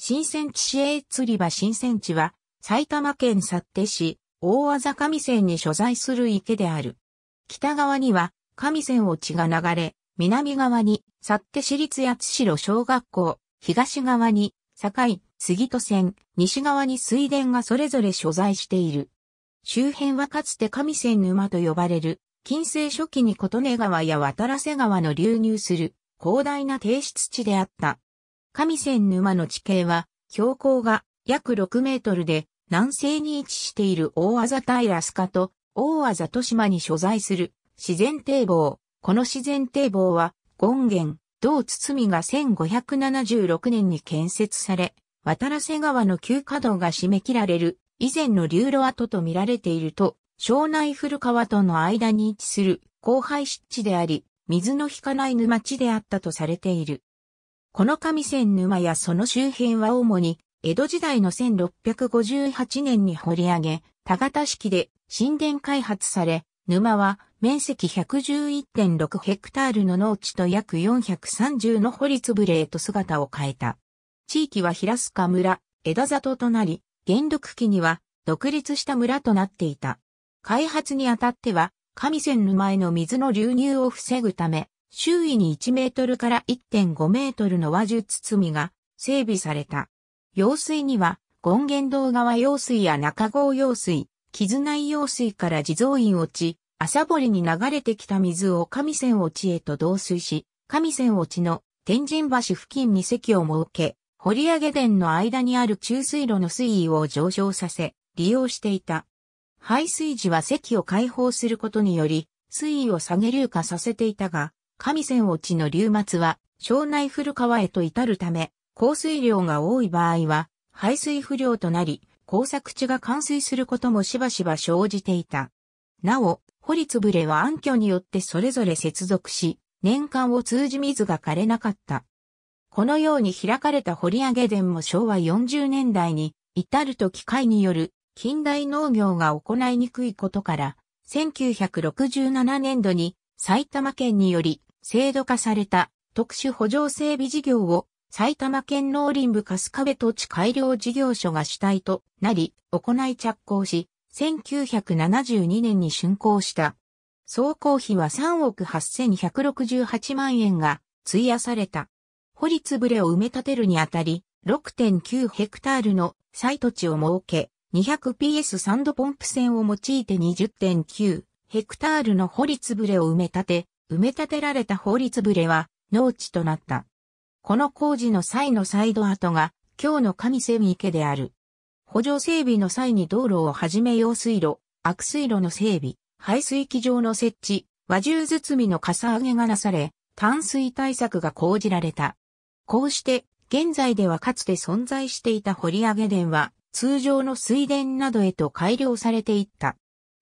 新鮮地市営釣り場新鮮地は、埼玉県幸手市、大和上線に所在する池である。北側には、上線落ちが流れ、南側に、幸手市立八代小学校、東側に、境、杉戸線、西側に水田がそれぞれ所在している。周辺はかつて上線沼と呼ばれる、近世初期に琴音川や渡瀬川の流入する、広大な低湿地であった。上仙沼の地形は、標高が約6メートルで、南西に位置している大字平塚と大字豊島に所在する自然堤防。この自然堤防は、権現、同堤が1576年に建設され、渡良瀬川の急稼働が締め切られる以前の流路跡と見られていると、庄内古川との間に位置する荒廃湿地であり、水の引かない沼地であったとされている。この上千沼やその周辺は主に、江戸時代の1658年に掘り上げ、田型式で神殿開発され、沼は面積111.6ヘクタールの農地と約430の掘りつぶれへと姿を変えた。地域は平塚村、枝里となり、元禄期には独立した村となっていた。開発にあたっては、上千沼への水の流入を防ぐため、周囲に1メートルから1.5メートルの和術包みが整備された。用水には、権現堂川用水や中郷用水、絆内用水から地蔵院落ち、朝堀に流れてきた水を上線落ちへと導水し、上線落ちの天神橋付近に席を設け、堀上殿の間にある中水路の水位を上昇させ、利用していた。排水時は席を開放することにより、水位を下げ流下させていたが、上線落ちの流末は、庄内古川へと至るため、降水量が多い場合は、排水不良となり、工作地が冠水することもしばしば生じていた。なお、掘りつぶれは暗渠によってそれぞれ接続し、年間を通じ水が枯れなかった。このように開かれた掘り上げ田も昭和40年代に、至ると機械による近代農業が行いにくいことから、1967年度に埼玉県により制度化された特殊補助整備事業を埼玉県農林部春日部土地改良事業所が主体となり、行い着工し、1972年に竣工した。総工費は3億8 1 6 8万円が費やされた。掘りつぶれを埋め立てるにあたり、6.9ヘクタールの再土地を設け、200PS サンドポンプ船を用いて20.9ヘクタールの掘りつぶれを埋め立て、埋め立てられた法律ブレは農地となった。この工事の際のサイド跡が今日の上蝉池である。補助整備の際に道路をはじめ用水路、悪水路の整備、排水機場の設置、和重包みのかさ上げがなされ、淡水対策が講じられた。こうして、現在ではかつて存在していた掘り上げ田は、通常の水田などへと改良されていった。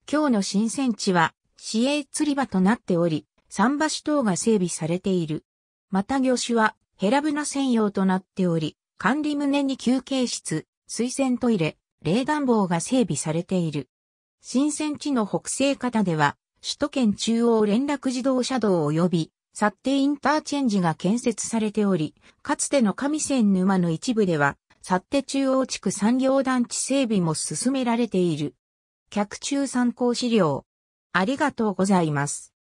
今日の新鮮地は、市営釣り場となっており、桟橋等が整備されている。また魚種は、ヘラブナ専用となっており、管理棟に休憩室、水洗トイレ、冷暖房が整備されている。新鮮地の北西方では、首都圏中央連絡自動車道及び、サッテインターチェンジが建設されており、かつての上仙沼の一部では、サッテ中央地区産業団地整備も進められている。客中参考資料。ありがとうございます。